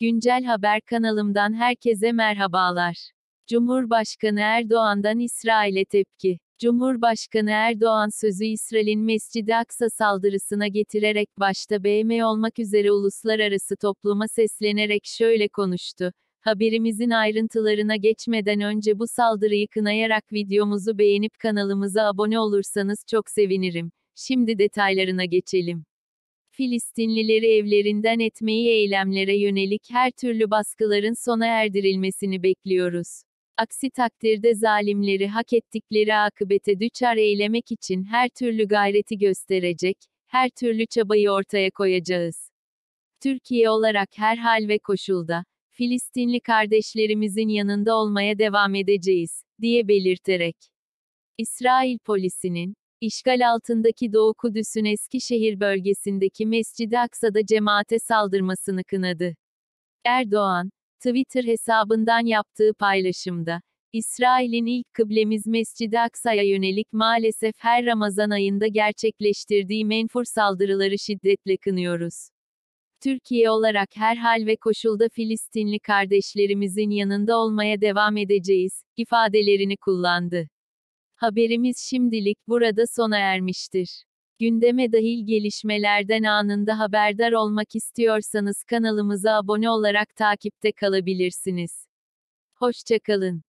Güncel Haber kanalımdan herkese merhabalar. Cumhurbaşkanı Erdoğan'dan İsrail'e tepki. Cumhurbaşkanı Erdoğan sözü İsrail'in Mescid-i Aksa saldırısına getirerek başta BM olmak üzere uluslararası topluma seslenerek şöyle konuştu. Haberimizin ayrıntılarına geçmeden önce bu saldırıyı kınayarak videomuzu beğenip kanalımıza abone olursanız çok sevinirim. Şimdi detaylarına geçelim. Filistinlileri evlerinden etmeyi eylemlere yönelik her türlü baskıların sona erdirilmesini bekliyoruz. Aksi takdirde zalimleri hak ettikleri akıbete düçar eylemek için her türlü gayreti gösterecek, her türlü çabayı ortaya koyacağız. Türkiye olarak her hal ve koşulda, Filistinli kardeşlerimizin yanında olmaya devam edeceğiz, diye belirterek. İsrail polisinin, İşgal altındaki Doğu Kudüs'ün Eskişehir bölgesindeki Mescid-i Aksa'da cemaate saldırmasını kınadı. Erdoğan, Twitter hesabından yaptığı paylaşımda, İsrail'in ilk kıblemiz Mescid-i Aksa'ya yönelik maalesef her Ramazan ayında gerçekleştirdiği menfur saldırıları şiddetle kınıyoruz. Türkiye olarak her hal ve koşulda Filistinli kardeşlerimizin yanında olmaya devam edeceğiz, ifadelerini kullandı. Haberimiz şimdilik burada sona ermiştir. Gündeme dahil gelişmelerden anında haberdar olmak istiyorsanız kanalımıza abone olarak takipte kalabilirsiniz. Hoşçakalın.